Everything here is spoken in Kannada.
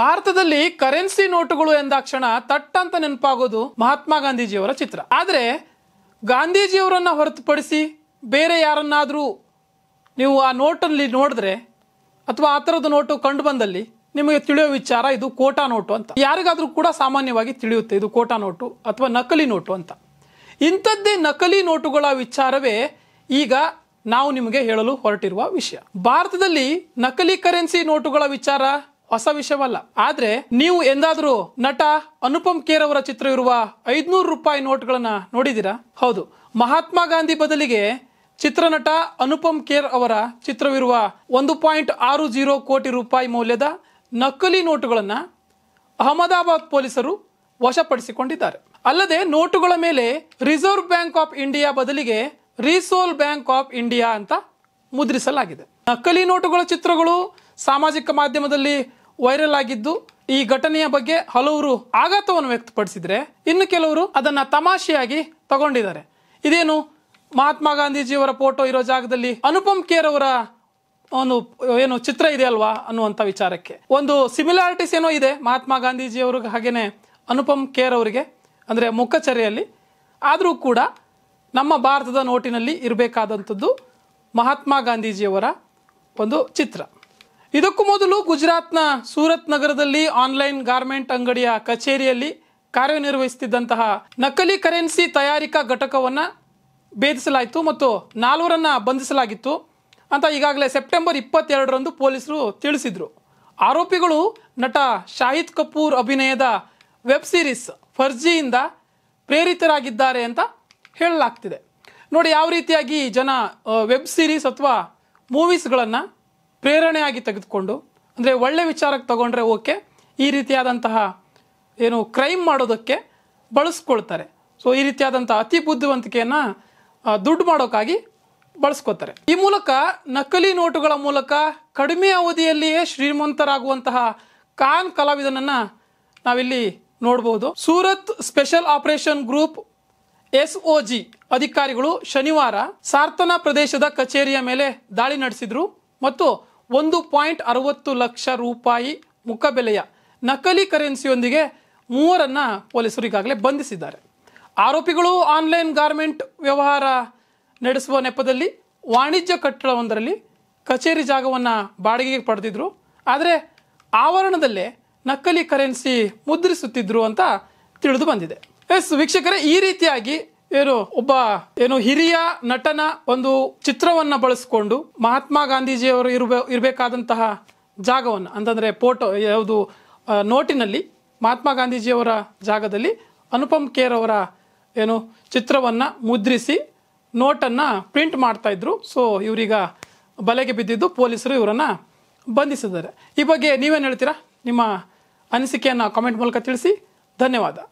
ಭಾರತದಲ್ಲಿ ಕರೆನ್ಸಿ ನೋಟುಗಳು ಎಂದಾಕ್ಷಣ ಅಂತ ನೆನಪಾಗೋದು ಮಹಾತ್ಮ ಗಾಂಧೀಜಿಯವರ ಚಿತ್ರ ಆದರೆ ಗಾಂಧೀಜಿಯವರನ್ನ ಹೊರತುಪಡಿಸಿ ಬೇರೆ ಯಾರನ್ನಾದರೂ ನೀವು ಆ ನೋಟಲ್ಲಿ ನೋಡಿದ್ರೆ ಅಥವಾ ಆ ಥರದ ನೋಟು ಕಂಡು ಬಂದಲ್ಲಿ ನಿಮಗೆ ತಿಳಿಯೋ ವಿಚಾರ ಇದು ಕೋಟಾ ನೋಟು ಅಂತ ಯಾರಿಗಾದರೂ ಕೂಡ ಸಾಮಾನ್ಯವಾಗಿ ತಿಳಿಯುತ್ತೆ ಇದು ಕೋಟಾ ನೋಟು ಅಥವಾ ನಕಲಿ ನೋಟು ಅಂತ ಇಂಥದ್ದೇ ನಕಲಿ ನೋಟುಗಳ ವಿಚಾರವೇ ಈಗ ನಾವು ನಿಮಗೆ ಹೇಳಲು ಹೊರಟಿರುವ ವಿಷಯ ಭಾರತದಲ್ಲಿ ನಕಲಿ ಕರೆನ್ಸಿ ನೋಟುಗಳ ವಿಚಾರ ಹೊಸ ವಿಷಯವಲ್ಲ ಆದ್ರೆ ನೀವು ಎಂದಾದರೂ ನಟ ಅನುಪಮ್ ಖೇರ್ ಅವರ ಚಿತ್ರ ಇರುವ ಐದ್ನೂರು ರೂಪಾಯಿ ನೋಟ್ಗಳನ್ನ ನೋಡಿದೀರಾ ಹೌದು ಮಹಾತ್ಮ ಗಾಂಧಿ ಬದಲಿಗೆ ಚಿತ್ರನಟ ಅನುಪಮ್ ಖೇರ್ ಅವರ ಚಿತ್ರವಿರುವ ಒಂದು ಪಾಯಿಂಟ್ ಆರು ಜೀರೋ ಕೋಟಿ ರೂಪಾಯಿ ಮೌಲ್ಯದ ನಕಲಿ ನೋಟುಗಳನ್ನು ಅಹಮದಾಬಾದ್ ಪೊಲೀಸರು ವಶಪಡಿಸಿಕೊಂಡಿದ್ದಾರೆ ಅಲ್ಲದೆ ನೋಟುಗಳ ಮೇಲೆ ರಿಸರ್ವ್ ಬ್ಯಾಂಕ್ ಆಫ್ ಇಂಡಿಯಾ ಬದಲಿಗೆ ರಿಸೋಲ್ ಬ್ಯಾಂಕ್ ಆಫ್ ಇಂಡಿಯಾ ಅಂತ ಮುದ್ರಿಸಲಾಗಿದೆ ನಕಲಿ ನೋಟುಗಳ ಚಿತ್ರಗಳು ಸಾಮಾಜಿಕ ಮಾಧ್ಯಮದಲ್ಲಿ ವೈರಲ್ ಆಗಿದ್ದು ಈ ಘಟನೆಯ ಬಗ್ಗೆ ಹಲವರು ಆಘಾತವನ್ನು ವ್ಯಕ್ತಪಡಿಸಿದ್ರೆ ಇನ್ನು ಕೆಲವರು ಅದನ್ನ ತಮಾಷೆಯಾಗಿ ತಗೊಂಡಿದ್ದಾರೆ ಇದೇನು ಮಹಾತ್ಮ ಗಾಂಧೀಜಿಯವರ ಫೋಟೋ ಇರೋ ಜಾಗದಲ್ಲಿ ಅನುಪಮ್ ಖೇರ್ ಅವರ ಒಂದು ಏನು ಚಿತ್ರ ಇದೆ ಅಲ್ವಾ ಅನ್ನುವಂಥ ವಿಚಾರಕ್ಕೆ ಒಂದು ಸಿಮಿಲಾರಿಟೀಸ್ ಏನೋ ಇದೆ ಮಹಾತ್ಮ ಗಾಂಧೀಜಿ ಹಾಗೇನೆ ಅನುಪಮ್ ಖೇರ್ ಅವರಿಗೆ ಅಂದರೆ ಮುಖಚರ್ಯಲ್ಲಿ ಆದರೂ ಕೂಡ ನಮ್ಮ ಭಾರತದ ನೋಟಿನಲ್ಲಿ ಇರಬೇಕಾದಂಥದ್ದು ಮಹಾತ್ಮ ಗಾಂಧೀಜಿಯವರ ಒಂದು ಚಿತ್ರ ಇದಕ್ಕೂ ಮೊದಲು ಗುಜರಾತ್ನ ಸೂರತ್ ನಗರದಲ್ಲಿ ಆನ್ಲೈನ್ ಗಾರ್ಮೆಂಟ್ ಅಂಗಡಿಯ ಕಚೇರಿಯಲ್ಲಿ ಕಾರ್ಯನಿರ್ವಹಿಸುತ್ತಿದ್ದಂತಹ ನಕಲಿ ಕರೆನ್ಸಿ ತಯಾರಿಕಾ ಘಟಕವನ್ನು ಭೇದಿಸಲಾಯಿತು ಮತ್ತು ನಾಲ್ವರನ್ನ ಬಂಧಿಸಲಾಗಿತ್ತು ಅಂತ ಈಗಾಗಲೇ ಸೆಪ್ಟೆಂಬರ್ ಇಪ್ಪತ್ತೆರಡರಂದು ಪೊಲೀಸರು ತಿಳಿಸಿದರು ಆರೋಪಿಗಳು ನಟ ಶಾಹಿದ್ ಕಪೂರ್ ಅಭಿನಯದ ವೆಬ್ ಸೀರೀಸ್ ಫರ್ಜಿಯಿಂದ ಪ್ರೇರಿತರಾಗಿದ್ದಾರೆ ಅಂತ ಹೇಳಲಾಗ್ತಿದೆ ನೋಡಿ ಯಾವ ರೀತಿಯಾಗಿ ಜನ ವೆಬ್ ಸೀರೀಸ್ ಅಥವಾ ಮೂವೀಸ್ಗಳನ್ನು ಪ್ರೇರಣೆಯಾಗಿ ತೆಗೆದುಕೊಂಡು ಅಂದರೆ ಒಳ್ಳೆ ವಿಚಾರಕ್ಕೆ ತಗೊಂಡ್ರೆ ಓಕೆ ಈ ರೀತಿಯಾದಂತಹ ಏನು ಕ್ರೈಮ್ ಮಾಡೋದಕ್ಕೆ ಬಳಸ್ಕೊಳ್ತಾರೆ ಸೊ ಈ ರೀತಿಯಾದಂಥ ಅತಿ ಬುದ್ಧಿವಂತಿಕೆಯನ್ನು ದುಡ್ಡು ಮಾಡೋಕ್ಕಾಗಿ ಬಳಸ್ಕೋತಾರೆ ಈ ಮೂಲಕ ನಕಲಿ ನೋಟುಗಳ ಮೂಲಕ ಕಡಿಮೆ ಅವಧಿಯಲ್ಲಿಯೇ ಶ್ರೀಮಂತರಾಗುವಂತಹ ಖಾನ್ ಕಲಾವಿದನನ್ನು ನಾವಿಲ್ಲಿ ನೋಡಬಹುದು Surat special operation group S O G ಅಧಿಕಾರಿಗಳು ಶನಿವಾರ ಸಾರ್ಥನಾ ಪ್ರದೇಶದ ಕಚೇರಿಯ ಮೇಲೆ ದಾಳಿ ನಡೆಸಿದ್ರು ಮತ್ತು ಒಂದು ಪಾಯಿಂಟ್ ಅರವತ್ತು ಲಕ್ಷ ರೂಪಾಯಿ ಮುಖಬೆಲೆಯ ನಕಲಿ ಕರೆನ್ಸಿಯೊಂದಿಗೆ ಮೂವರನ್ನ ಪೊಲೀಸರು ಈಗಾಗಲೇ ಬಂಧಿಸಿದ್ದಾರೆ ಆರೋಪಿಗಳು ಆನ್ಲೈನ್ ಗಾರ್ಮೆಂಟ್ ವ್ಯವಹಾರ ನಡೆಸುವ ನೆಪದಲ್ಲಿ ವಾಣಿಜ್ಯ ಕಟ್ಟಡವೊಂದರಲ್ಲಿ ಕಚೇರಿ ಜಾಗವನ್ನು ಬಾಡಿಗೆಗೆ ಪಡೆದಿದ್ರು ಆದರೆ ಆವರಣದಲ್ಲೇ ನಕಲಿ ಕರೆನ್ಸಿ ಮುದ್ರಿಸುತ್ತಿದ್ರು ಅಂತ ತಿಳಿದು ಬಂದಿದೆ ಎಸ್ ವೀಕ್ಷಕರೇ ಈ ರೀತಿಯಾಗಿ ಏನು ಒಬ್ಬ ಏನು ಹಿರಿಯ ನಟನ ಒಂದು ಚಿತ್ರವನ್ನ ಬಳಸಿಕೊಂಡು ಮಹಾತ್ಮ ಗಾಂಧೀಜಿಯವರು ಇರಬೇ ಇರಬೇಕಾದಂತಹ ಜಾಗವನ್ನು ಅಂತಂದ್ರೆ ಫೋಟೋ ಯಾವುದು ನೋಟಿನಲ್ಲಿ ಮಹಾತ್ಮ ಗಾಂಧೀಜಿಯವರ ಜಾಗದಲ್ಲಿ ಅನುಪಮ್ ಖೇರ್ ಅವರ ಏನು ಚಿತ್ರವನ್ನ ಮುದ್ರಿಸಿ ನೋಟನ್ನ ಪ್ರಿಂಟ್ ಇದ್ರು ಸೊ ಇವರೀಗ ಬಲೆಗೆ ಬಿದ್ದಿದ್ದು ಪೊಲೀಸರು ಇವರನ್ನ ಬಂಧಿಸಿದ್ದಾರೆ ಈ ಬಗ್ಗೆ ನೀವೇನು ಹೇಳ್ತೀರಾ ನಿಮ್ಮ ಅನಿಸಿಕೆಯನ್ನು ಕಾಮೆಂಟ್ ಮೂಲಕ ತಿಳಿಸಿ ಧನ್ಯವಾದ